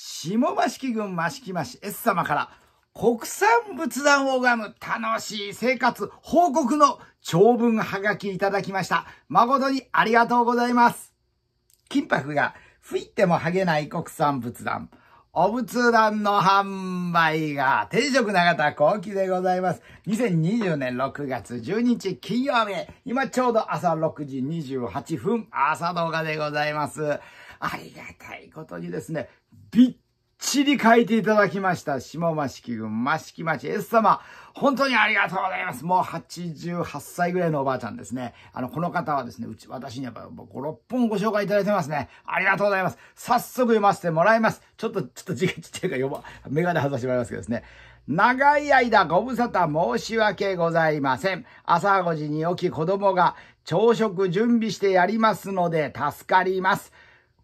下益城郡益城町 S 様から国産仏壇を拝む楽しい生活報告の長文はがきいただきました。誠にありがとうございます。金箔が吹いても剥げない国産仏壇。お仏壇の販売が、定食永田後期でございます。2020年6月12日金曜日、今ちょうど朝6時28分、朝動画でございます。ありがたいことにですね、びっちり書いていただきました。下増木郡増木町 S 様。本当にありがとうございます。もう88歳ぐらいのおばあちゃんですね。あの、この方はですね、うち、私にやっぱ5、6本ご紹介いただいてますね。ありがとうございます。早速読ませてもらいます。ちょっと、ちょっと字がちっちゃいか読ま、メガネ外してもらいますけどですね。長い間ご無沙汰申し訳ございません。朝5時に起き子供が朝食準備してやりますので助かります。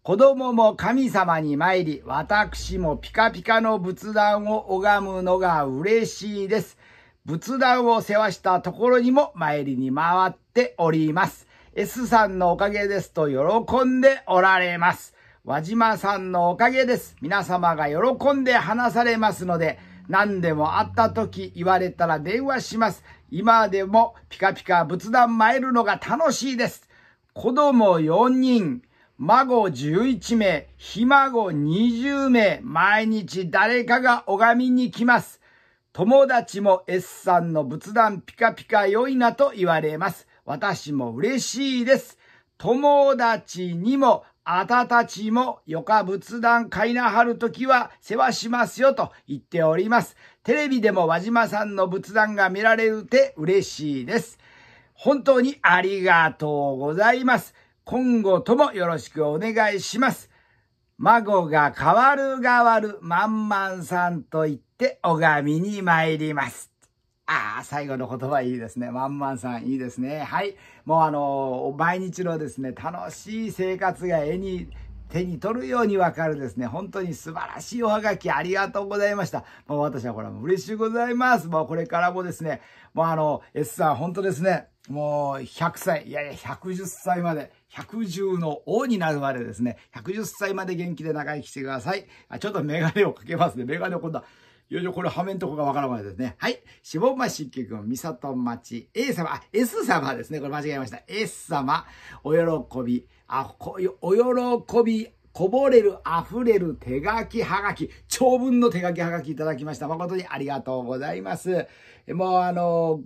子供も神様に参り、私もピカピカの仏壇を拝むのが嬉しいです。仏壇を世話したところにも参りに回っております。S さんのおかげですと喜んでおられます。輪島さんのおかげです。皆様が喜んで話されますので、何でも会った時言われたら電話します。今でもピカピカ仏壇参るのが楽しいです。子供4人、孫11名、ひ孫20名、毎日誰かが拝みに来ます。友達も S さんの仏壇ピカピカ良いなと言われます。私も嬉しいです。友達にも、あたたちも、よか仏壇買いなはるときは世話しますよと言っております。テレビでも輪島さんの仏壇が見られるて嬉しいです。本当にありがとうございます。今後ともよろしくお願いします。孫が変わる変わるまんまんさんと言って拝みに参ります。ああ、最後の言葉いいですね。まんまんさんいいですね。はい。もうあのー、毎日のですね、楽しい生活が絵に手に取るようにわかるですね。本当に素晴らしいおはがきありがとうございました。もう私はこれは嬉しいございます。もうこれからもですね、もうあの、S さん本当ですね。もう100歳、いやいや110歳まで、110の王になるまでですね、110歳まで元気で長生きしてください。あちょっとメガネをかけますね。メガネを今度は、いよいよこれ、はめんとこがわからないですね。はい。死亡町結局、三里町、A 様、あ、S 様ですね。これ間違えました。S 様、お喜び、あ、こお喜び、こぼれる、溢れる手書きはがき、長文の手書きはがきいただきました。誠にありがとうございます。もうあの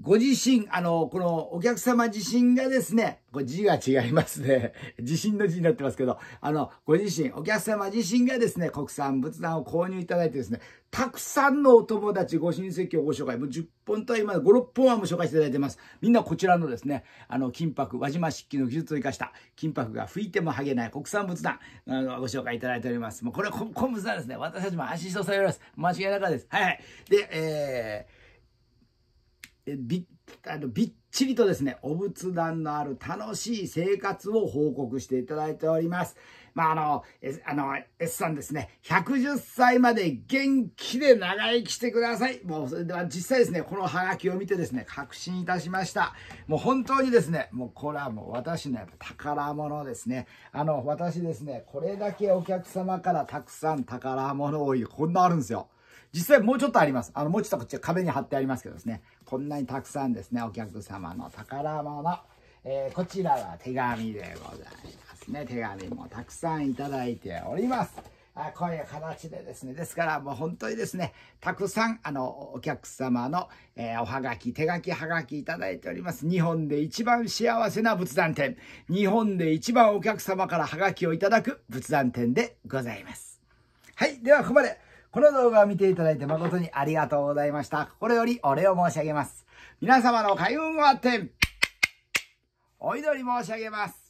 ご自身、あの、このお客様自身がですね、これ字が違いますね。自信の字になってますけど、あの、ご自身、お客様自身がですね、国産仏壇を購入いただいてですね、たくさんのお友達、ご親戚をご紹介、もう10本とは今、5、6本はもう紹介していただいてます。みんなこちらのですね、あの、金箔、輪島漆器の技術を生かした、金箔が吹いても剥げない国産仏壇、あのご紹介いただいております。もうこれは、昆布仏壇ですね。私たちも安心しておされます。間違いなかったです。はいはい。で、えー、びあのびっちりとですね、お仏壇のある楽しい生活を報告していただいております。まあ、あの、S, あの S さんですね、110歳まで元気で長生きしてください。もう、それでは実際ですね、このハガキを見てですね、確信いたしました。もう本当にですね、もうこれはもう私のやっぱ宝物ですね。あの、私ですね、これだけお客様からたくさん宝物を、こんなあるんですよ。実際もうちょっとあります。あの、もうちょっとこっち壁に貼ってありますけどですね。こんなにたくさんですね、お客様の宝物。えー、こちらは手紙でございますね。手紙もたくさんいただいております。あこういう形でですね。ですからもう本当にですね、たくさんあのお客様の、えー、おはがき、手書きはがきいただいております。日本で一番幸せな仏壇店。日本で一番お客様からはがきをいただく仏壇店でございます。はい。ではここまで。この動画を見ていただいて誠にありがとうございました。心よりお礼を申し上げます。皆様の開運をあって、お祈り申し上げます。